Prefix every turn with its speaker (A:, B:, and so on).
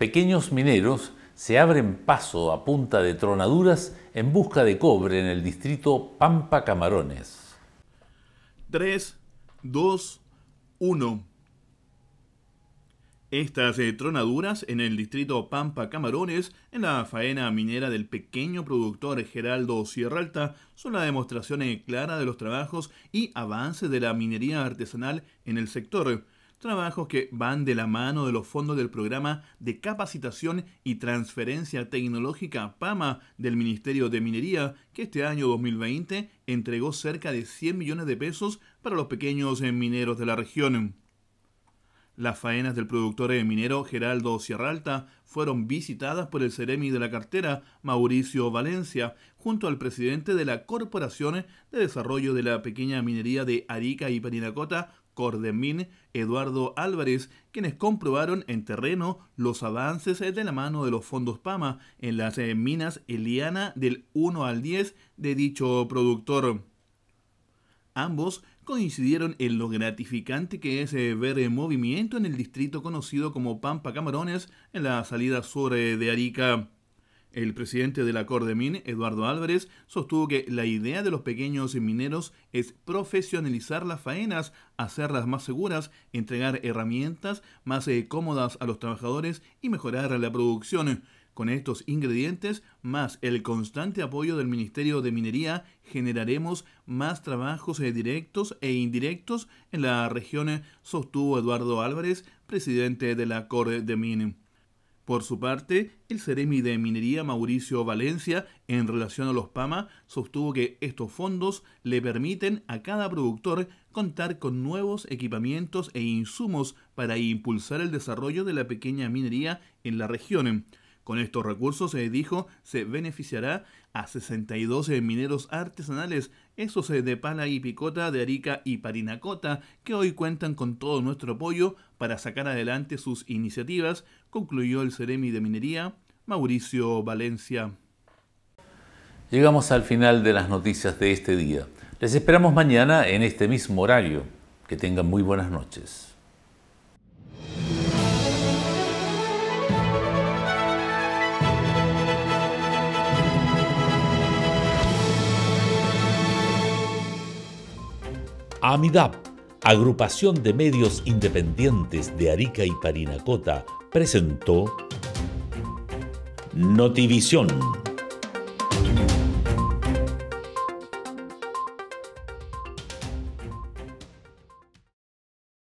A: pequeños mineros se abren paso a punta de tronaduras en busca de cobre en el distrito Pampa Camarones.
B: 3, 2, 1. Estas eh, tronaduras en el distrito Pampa Camarones, en la faena minera del pequeño productor Geraldo Sierra Alta, son la demostración eh, clara de los trabajos y avances de la minería artesanal en el sector trabajos que van de la mano de los fondos del programa de capacitación y transferencia tecnológica PAMA del Ministerio de Minería, que este año 2020 entregó cerca de 100 millones de pesos para los pequeños eh, mineros de la región. Las faenas del productor eh, minero Geraldo Sierralta fueron visitadas por el Ceremi de la cartera, Mauricio Valencia, junto al presidente de la Corporación de Desarrollo de la Pequeña Minería de Arica y Parinacota, Cordemín, Eduardo Álvarez, quienes comprobaron en terreno los avances de la mano de los fondos PAMA en las eh, minas Eliana del 1 al 10 de dicho productor. Ambos coincidieron en lo gratificante que es eh, ver el eh, movimiento en el distrito conocido como Pampa Camarones en la salida sur de Arica. El presidente de la Min, Eduardo Álvarez, sostuvo que la idea de los pequeños mineros es profesionalizar las faenas, hacerlas más seguras, entregar herramientas más eh, cómodas a los trabajadores y mejorar la producción. Con estos ingredientes, más el constante apoyo del Ministerio de Minería, generaremos más trabajos eh, directos e indirectos en la región, sostuvo Eduardo Álvarez, presidente de la Cordemin. Por su parte, el Ceremi de Minería Mauricio Valencia, en relación a los PAMA, sostuvo que estos fondos le permiten a cada productor contar con nuevos equipamientos e insumos para impulsar el desarrollo de la pequeña minería en la región. Con estos recursos, se eh, dijo, se beneficiará a 62 eh, mineros artesanales, esos eh, de Pala y Picota, de Arica y Parinacota, que hoy cuentan con todo nuestro apoyo para sacar adelante sus iniciativas, concluyó el Ceremi de Minería, Mauricio Valencia.
A: Llegamos al final de las noticias de este día. Les esperamos mañana en este mismo horario. Que tengan muy buenas noches. AMIDAP, Agrupación de Medios Independientes de Arica y Parinacota, presentó Notivisión.